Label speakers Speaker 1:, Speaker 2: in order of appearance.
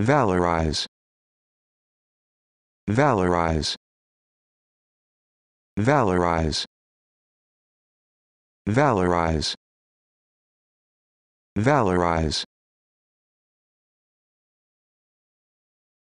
Speaker 1: valorize valorize valorize valorize valorize